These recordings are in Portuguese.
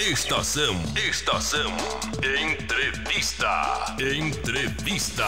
Estação, estação, entrevista, entrevista.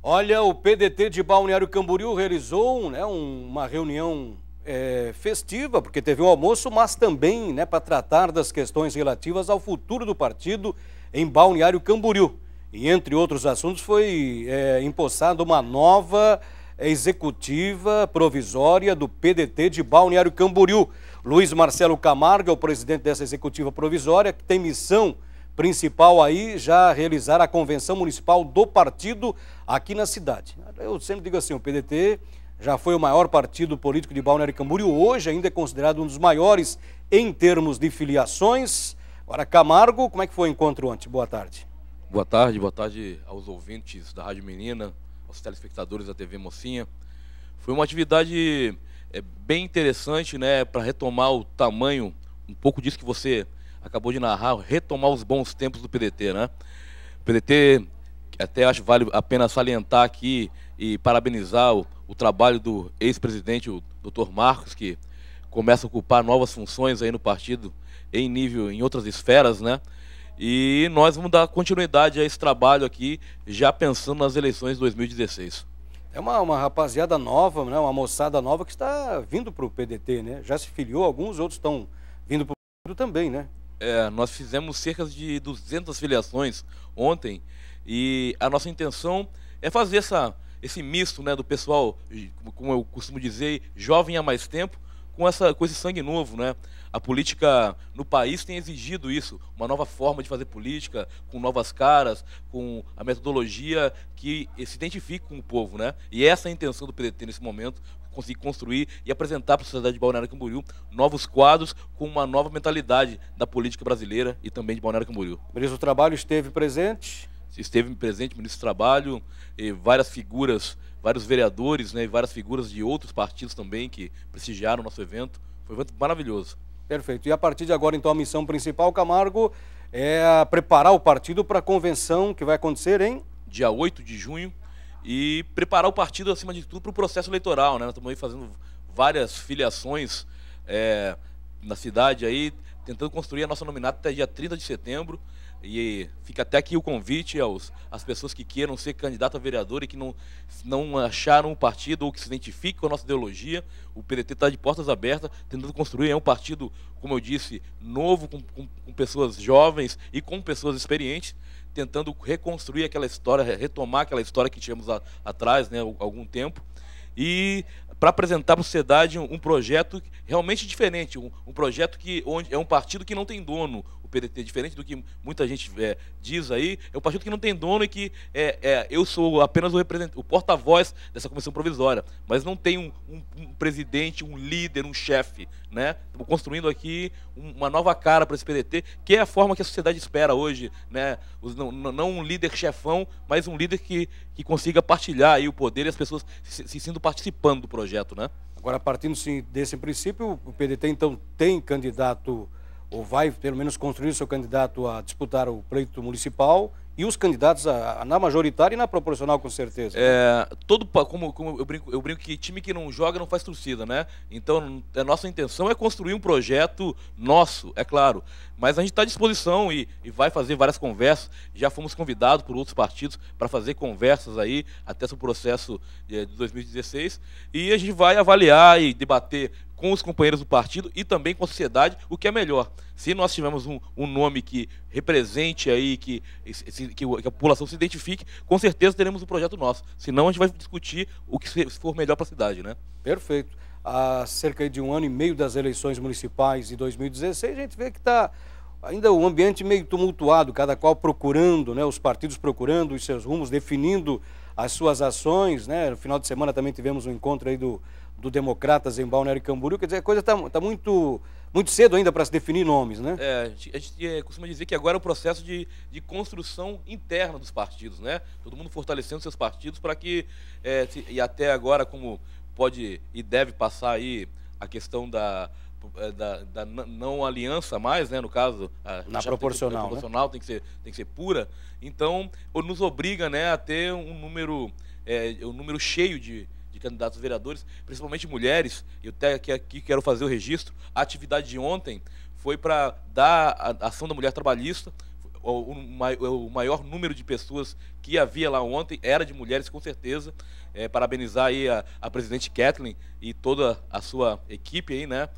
Olha, o PDT de Balneário Camboriú realizou né, uma reunião é, festiva, porque teve um almoço, mas também né, para tratar das questões relativas ao futuro do partido em Balneário Camboriú. E entre outros assuntos foi é, empossada uma nova é executiva provisória do PDT de Balneário Camboriú. Luiz Marcelo Camargo é o presidente dessa executiva provisória, que tem missão principal aí já realizar a convenção municipal do partido aqui na cidade. Eu sempre digo assim, o PDT já foi o maior partido político de Balneário Camboriú, hoje ainda é considerado um dos maiores em termos de filiações. Agora, Camargo, como é que foi o encontro ontem? Boa tarde. Boa tarde, boa tarde aos ouvintes da Rádio Menina, aos telespectadores da TV Mocinha. Foi uma atividade é, bem interessante, né, para retomar o tamanho, um pouco disso que você acabou de narrar, retomar os bons tempos do PDT, né? PDT, até acho vale a pena salientar aqui e parabenizar o, o trabalho do ex-presidente, o Dr. Marcos, que começa a ocupar novas funções aí no partido, em nível, em outras esferas, né? E nós vamos dar continuidade a esse trabalho aqui, já pensando nas eleições de 2016. É uma, uma rapaziada nova, né? uma moçada nova que está vindo para o PDT, né? Já se filiou, alguns outros estão vindo para o também, né? É, nós fizemos cerca de 200 filiações ontem e a nossa intenção é fazer essa, esse misto né, do pessoal, como eu costumo dizer, jovem há mais tempo, com, essa, com esse sangue novo, né? A política no país tem exigido isso, uma nova forma de fazer política, com novas caras, com a metodologia que se identifique com o povo, né? E essa é a intenção do PDT nesse momento, conseguir construir e apresentar para a sociedade de Balneário Camboriú novos quadros com uma nova mentalidade da política brasileira e também de Balneário Camboriú. Ministro do Trabalho esteve presente esteve presente o ministro do Trabalho, e várias figuras, vários vereadores, né, e várias figuras de outros partidos também que prestigiaram o nosso evento. Foi um evento maravilhoso. Perfeito. E a partir de agora, então, a missão principal, Camargo, é preparar o partido para a convenção que vai acontecer em... Dia 8 de junho. E preparar o partido, acima de tudo, para o processo eleitoral. Né? Nós estamos aí fazendo várias filiações é, na cidade aí, tentando construir a nossa nominata até dia 30 de setembro. E fica até aqui o convite aos, às pessoas que queiram ser candidato a vereador e que não, não acharam o partido ou que se identifique com a nossa ideologia. O PDT está de portas abertas, tentando construir é um partido, como eu disse, novo, com, com, com pessoas jovens e com pessoas experientes, tentando reconstruir aquela história, retomar aquela história que tínhamos a, atrás, né, algum tempo. E para apresentar para a sociedade um, um, projeto realmente diferente, um, um projeto que onde é um partido que não tem dono, PDT, diferente do que muita gente é, diz aí, é um partido que não tem dono e que é, é eu sou apenas o, o porta-voz dessa comissão provisória, mas não tem um, um, um presidente, um líder, um chefe. Né? Estamos construindo aqui uma nova cara para esse PDT, que é a forma que a sociedade espera hoje. Né? Os, não, não, um líder chefão, mas um líder que, que consiga partilhar aí o poder e as pessoas se, se participando do projeto. Né? Agora, partindo desse princípio, o PDT então tem candidato ou vai pelo menos construir seu candidato a disputar o pleito municipal e os candidatos a, a, na majoritária e na proporcional, com certeza. É, todo, como, como eu, brinco, eu brinco que time que não joga não faz torcida, né? Então, a é, nossa intenção é construir um projeto nosso, é claro. Mas a gente está à disposição e, e vai fazer várias conversas. Já fomos convidados por outros partidos para fazer conversas aí, até o processo é, de 2016. E a gente vai avaliar e debater com os companheiros do partido e também com a sociedade o que é melhor. Se nós tivermos um, um nome que represente aí, que se, que, a população se identifique, com certeza teremos um projeto nosso. Senão a gente vai discutir o que for melhor para a cidade, né? Perfeito. Há cerca de um ano e meio das eleições municipais de 2016, a gente vê que está ainda o um ambiente meio tumultuado, cada qual procurando, né, os partidos procurando os seus rumos, definindo as suas ações. Né? No final de semana também tivemos um encontro aí do, do Democratas em Balneário Camboriú. Quer dizer, a coisa está tá muito muito cedo ainda para se definir nomes, né? É, a gente, a gente é, costuma dizer que agora é o processo de, de construção interna dos partidos, né? Todo mundo fortalecendo seus partidos para que, é, se, e até agora, como pode e deve passar aí a questão da, eh, da, da não aliança mais, né? No caso, a, na proporcional, tem que, proporcional né? tem, que ser, tem que ser pura. Então, nos obriga né, a ter um número, é, um número cheio de, candidatos a vereadores, principalmente mulheres. Eu até aqui, aqui quero fazer o registro. A atividade de ontem foi para dar a ação da mulher trabalhista. O maior número de pessoas que havia lá ontem era de mulheres, com certeza. É, parabenizar aí a, a presidente Kathleen e toda a sua equipe aí, né?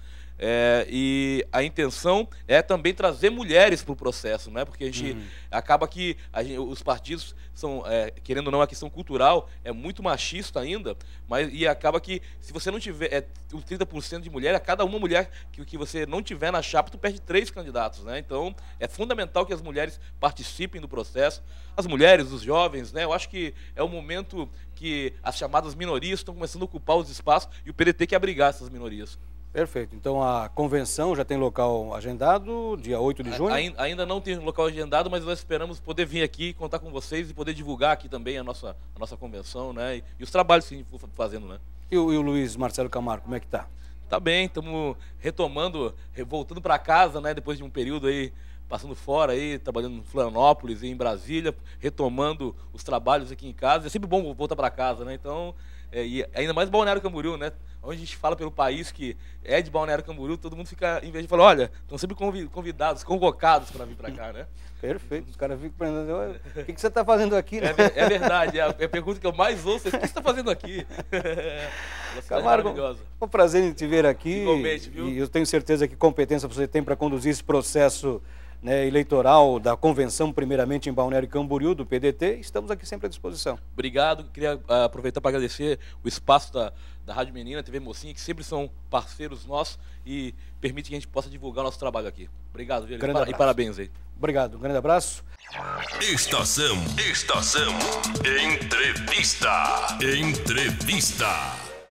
É, e a intenção é também trazer mulheres para o processo, né? porque a gente uhum. acaba que gente, os partidos são, é, querendo ou não, a questão cultural é muito machista ainda, mas e acaba que se você não tiver é, os 30% de mulher, a é cada uma mulher que, que você não tiver na chapa, tu perde três candidatos. Né? Então é fundamental que as mulheres participem do processo, as mulheres, os jovens, né? eu acho que é o momento que as chamadas minorias estão começando a ocupar os espaços e o PDT quer abrigar essas minorias. Perfeito. Então a convenção já tem local agendado, dia 8 de junho? Ainda, ainda não tem local agendado, mas nós esperamos poder vir aqui contar com vocês e poder divulgar aqui também a nossa, a nossa convenção, né? E, e os trabalhos que a gente for fazendo, né? E o, e o Luiz Marcelo Camargo, como é que tá? Tá bem, estamos retomando, voltando para casa, né? Depois de um período aí passando fora aí, trabalhando em Florianópolis e em Brasília, retomando os trabalhos aqui em casa. É sempre bom voltar para casa, né? Então é, e ainda mais Balneário Camboriú, né? Onde a gente fala pelo país que é de Balneário Camboriú, todo mundo fica, em vez de falar, olha, estão sempre convidados, convocados para vir para cá, né? Perfeito, os caras ficam perguntando, o que, que você está fazendo aqui? Né? É, é, verdade, é a, é a, pergunta que eu mais ouço, é, o que você está fazendo aqui? É Camargo, é um prazer em te ver aqui. Igualmente, viu? E eu tenho certeza que competência você tem para conduzir esse processo né, eleitoral da convenção, primeiramente em Balneário Camboriú, do PDT. Estamos aqui sempre à disposição. Obrigado. Queria ah, aproveitar para agradecer o espaço da, da Rádio Menina, TV Mocinha, que sempre são parceiros nossos e permite que a gente possa divulgar nosso trabalho aqui. Obrigado, viu? grande e, parabéns aí. Obrigado, um grande abraço. Estação, estação, entrevista, entrevista.